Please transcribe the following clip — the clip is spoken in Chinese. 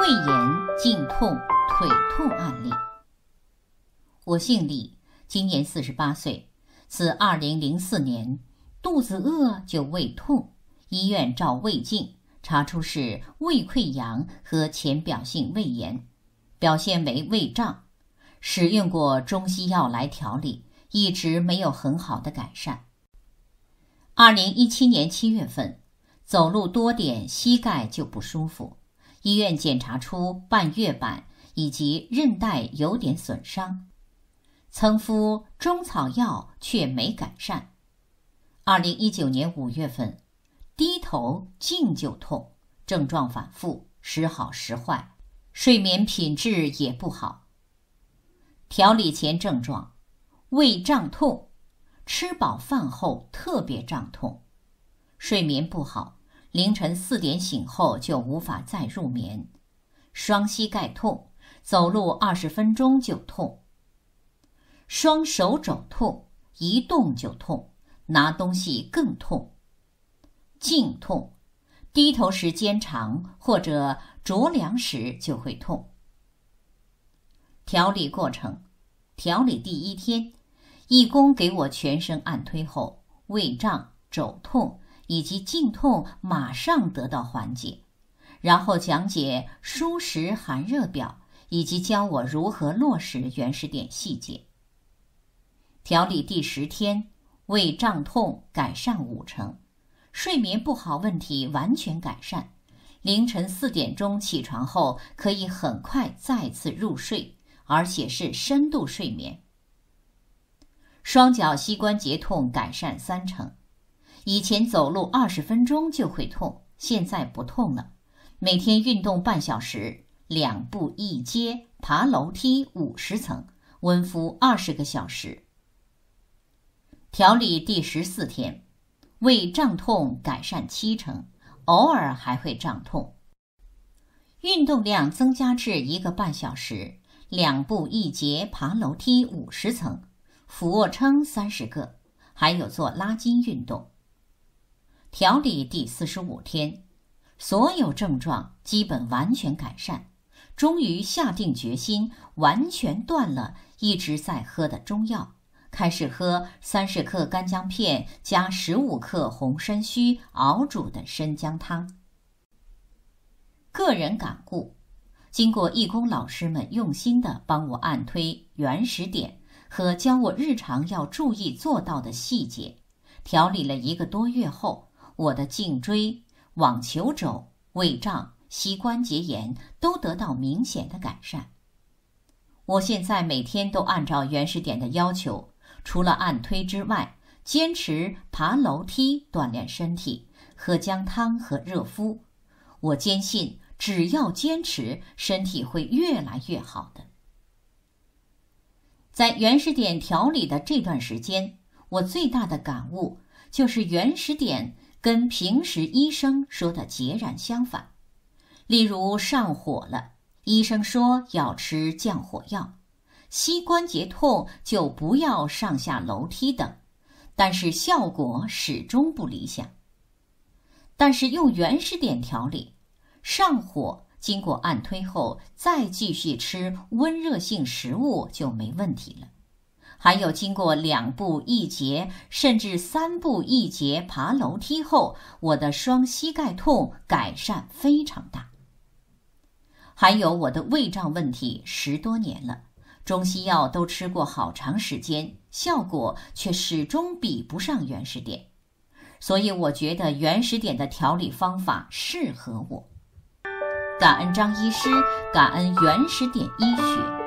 胃炎、颈痛、腿痛案例。我姓李，今年四十八岁。自二零零四年，肚子饿就胃痛，医院照胃镜，查出是胃溃疡和浅表性胃炎，表现为胃胀。使用过中西药来调理，一直没有很好的改善。二零一七年七月份，走路多点，膝盖就不舒服。医院检查出半月板以及韧带有点损伤，曾敷中草药却没改善。二零一九年五月份，低头颈就痛，症状反复，时好时坏，睡眠品质也不好。调理前症状，胃胀痛，吃饱饭后特别胀痛，睡眠不好。凌晨四点醒后就无法再入眠，双膝盖痛，走路二十分钟就痛，双手肘痛，一动就痛，拿东西更痛，颈痛，低头时间长或者着凉时就会痛。调理过程，调理第一天，义工给我全身按推后，胃胀，肘痛。以及颈痛马上得到缓解，然后讲解舒食寒热表，以及教我如何落实原始点细节。调理第十天，胃胀痛改善五成，睡眠不好问题完全改善，凌晨四点钟起床后可以很快再次入睡，而且是深度睡眠。双脚膝关节痛改善三成。以前走路二十分钟就会痛，现在不痛了。每天运动半小时，两步一阶爬楼梯五十层，温敷二十个小时。调理第十四天，胃胀痛改善七成，偶尔还会胀痛。运动量增加至一个半小时，两步一阶爬楼梯五十层，俯卧撑三十个，还有做拉筋运动。调理第四十五天，所有症状基本完全改善，终于下定决心完全断了一直在喝的中药，开始喝三十克干姜片加十五克红参须熬煮的生姜汤。个人感悟：经过义工老师们用心的帮我按推原始点和教我日常要注意做到的细节，调理了一个多月后。我的颈椎、网球肘、胃胀、膝关节炎都得到明显的改善。我现在每天都按照原始点的要求，除了按推之外，坚持爬楼梯锻炼身体喝姜汤和热敷。我坚信，只要坚持，身体会越来越好的。在原始点调理的这段时间，我最大的感悟就是原始点。跟平时医生说的截然相反，例如上火了，医生说要吃降火药，膝关节痛就不要上下楼梯等，但是效果始终不理想。但是用原始点调理，上火经过按推后再继续吃温热性食物就没问题了。还有经过两步一节，甚至三步一节爬楼梯后，我的双膝盖痛改善非常大。还有我的胃胀问题十多年了，中西药都吃过好长时间，效果却始终比不上原始点，所以我觉得原始点的调理方法适合我。感恩张医师，感恩原始点医学。